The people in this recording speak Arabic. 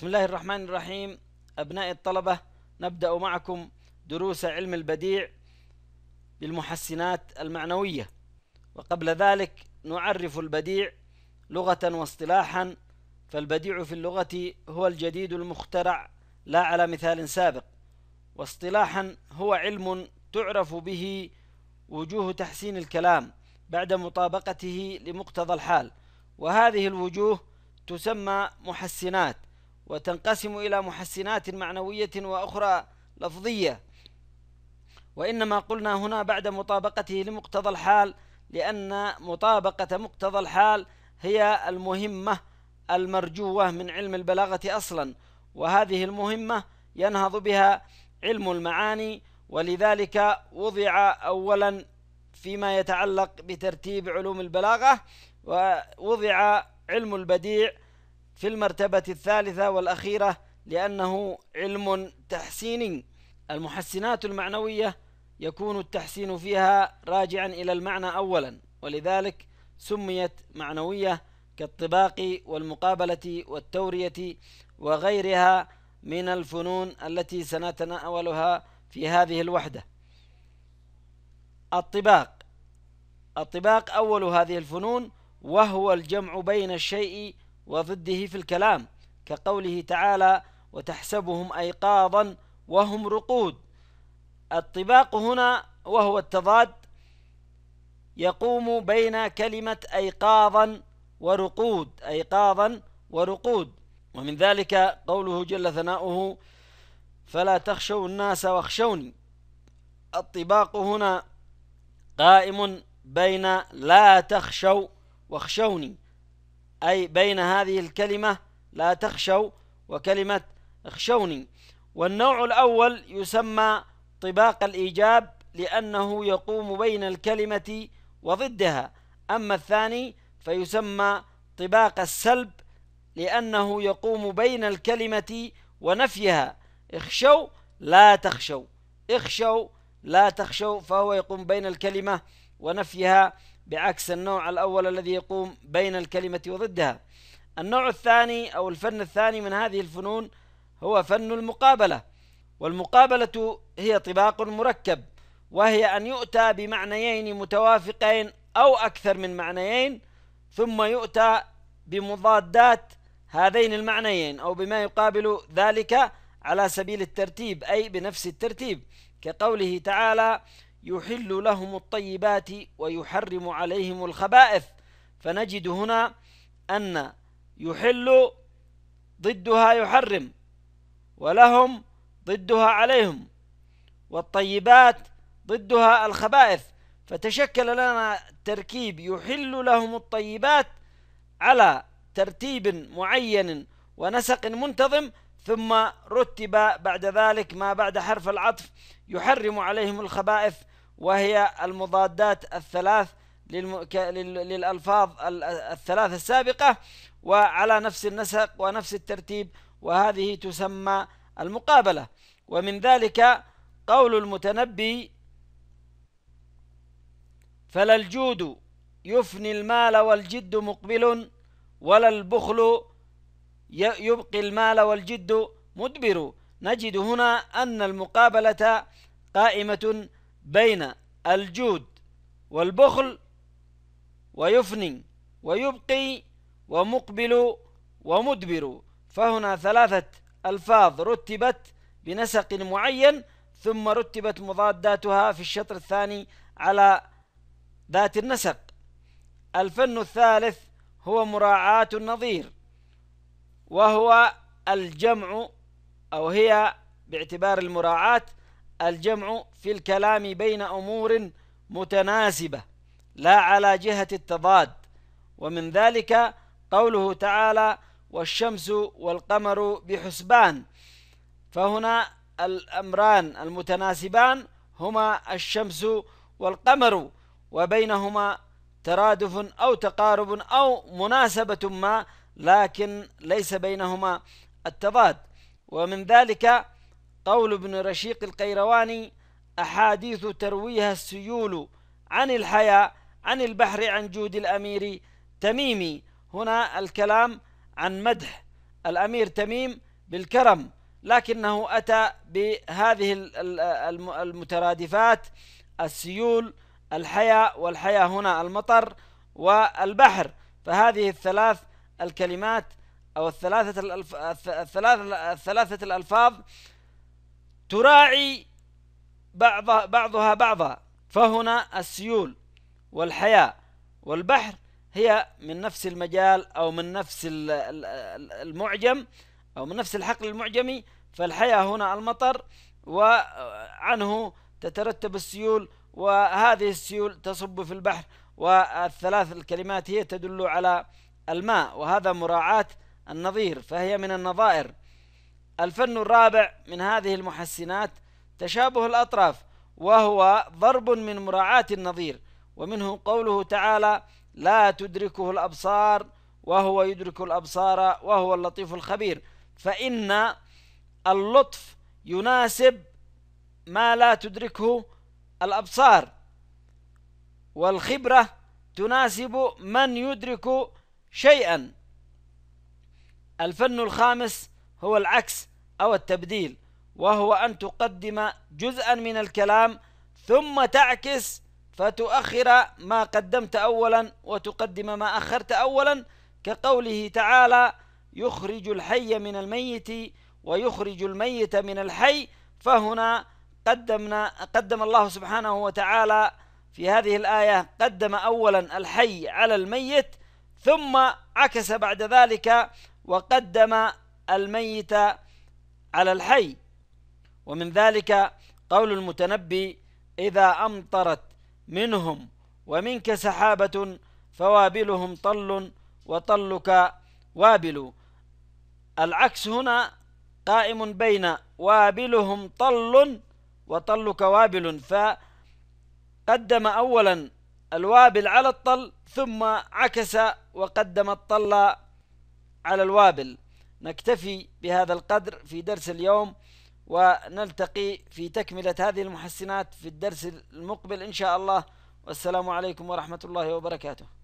بسم الله الرحمن الرحيم أبناء الطلبة نبدأ معكم دروس علم البديع بالمحسنات المعنوية وقبل ذلك نعرف البديع لغة واصطلاحا فالبديع في اللغة هو الجديد المخترع لا على مثال سابق واصطلاحا هو علم تعرف به وجوه تحسين الكلام بعد مطابقته لمقتضى الحال وهذه الوجوه تسمى محسنات وتنقسم إلى محسنات معنوية وأخرى لفظية وإنما قلنا هنا بعد مطابقته لمقتضى الحال لأن مطابقة مقتضى الحال هي المهمة المرجوة من علم البلاغة أصلا وهذه المهمة ينهض بها علم المعاني ولذلك وضع أولا فيما يتعلق بترتيب علوم البلاغة ووضع علم البديع في المرتبة الثالثة والأخيرة لأنه علم تحسيني المحسنات المعنوية يكون التحسين فيها راجعا إلى المعنى أولا ولذلك سميت معنوية كالطباق والمقابلة والتورية وغيرها من الفنون التي سنتناولها في هذه الوحدة الطباق الطباق أول هذه الفنون وهو الجمع بين الشيء وضده في الكلام كقوله تعالى وتحسبهم أيقاظا وهم رقود الطباق هنا وهو التضاد يقوم بين كلمة أيقاظا ورقود أيقاظا ورقود ومن ذلك قوله جل ثناؤه فلا تخشوا الناس واخشوني الطباق هنا قائم بين لا تخشوا واخشوني أي بين هذه الكلمة لا تخشوا وكلمة اخشوني والنوع الأول يسمى طباق الإيجاب لأنه يقوم بين الكلمة وضدها أما الثاني فيسمى طباق السلب لأنه يقوم بين الكلمة ونفيها اخشوا لا تخشوا اخشوا لا تخشوا فهو يقوم بين الكلمة ونفيها بعكس النوع الأول الذي يقوم بين الكلمة وضدها النوع الثاني أو الفن الثاني من هذه الفنون هو فن المقابلة والمقابلة هي طباق مركب وهي أن يؤتى بمعنيين متوافقين أو أكثر من معنيين ثم يؤتى بمضادات هذين المعنيين أو بما يقابل ذلك على سبيل الترتيب أي بنفس الترتيب كقوله تعالى يحل لهم الطيبات ويحرم عليهم الخبائث فنجد هنا أن يحل ضدها يحرم ولهم ضدها عليهم والطيبات ضدها الخبائث فتشكل لنا تركيب يحل لهم الطيبات على ترتيب معين ونسق منتظم ثم رتب بعد ذلك ما بعد حرف العطف يحرم عليهم الخبائث وهي المضادات الثلاث للألفاظ الثلاث السابقة وعلى نفس النسق ونفس الترتيب وهذه تسمى المقابلة ومن ذلك قول المتنبي فلا الجود يفني المال والجد مقبل ولا البخل يبقي المال والجد مدبر نجد هنا أن المقابلة قائمة بين الجود والبخل ويفني ويبقي ومقبل ومدبر فهنا ثلاثة ألفاظ رتبت بنسق معين ثم رتبت مضاداتها في الشطر الثاني على ذات النسق الفن الثالث هو مراعاة النظير وهو الجمع أو هي باعتبار المراعاة الجمع في الكلام بين أمور متناسبة لا على جهة التضاد ومن ذلك قوله تعالى والشمس والقمر بحسبان فهنا الأمران المتناسبان هما الشمس والقمر وبينهما ترادف أو تقارب أو مناسبة ما لكن ليس بينهما التضاد ومن ذلك قول ابن رشيق القيرواني أحاديث ترويها السيول عن الحياء عن البحر عن جود الأمير تميمي هنا الكلام عن مدح الأمير تميم بالكرم لكنه أتى بهذه المترادفات السيول الحياء والحياء هنا المطر والبحر فهذه الثلاث الكلمات أو الثلاثة الثلاثة الثلاثة الألفاظ تراعي بعض بعضها بعضا فهنا السيول والحياة والبحر هي من نفس المجال أو من نفس المعجم أو من نفس الحقل المعجمي فالحياة هنا المطر وعنه تترتب السيول وهذه السيول تصب في البحر والثلاث الكلمات هي تدل على الماء وهذا مراعاة النظير فهي من النظائر الفن الرابع من هذه المحسنات تشابه الأطراف وهو ضرب من مراعاة النظير ومنه قوله تعالى لا تدركه الأبصار وهو يدرك الأبصار وهو اللطيف الخبير فإن اللطف يناسب ما لا تدركه الأبصار والخبرة تناسب من يدرك شيئا الفن الخامس هو العكس أو التبديل وهو أن تقدم جزءا من الكلام ثم تعكس فتؤخر ما قدمت أولا وتقدم ما أخرت أولا كقوله تعالى يخرج الحي من الميت ويخرج الميت من الحي فهنا قدمنا قدم الله سبحانه وتعالى في هذه الآية قدم أولا الحي على الميت ثم عكس بعد ذلك وقدم الميت على الحي ومن ذلك قول المتنبي إذا أمطرت منهم ومنك سحابة فوابلهم طل وطلك وابل العكس هنا قائم بين وابلهم طل وطلك وابل فقدم أولا الوابل على الطل ثم عكس وقدم الطل على الوابل نكتفي بهذا القدر في درس اليوم ونلتقي في تكملة هذه المحسنات في الدرس المقبل إن شاء الله والسلام عليكم ورحمة الله وبركاته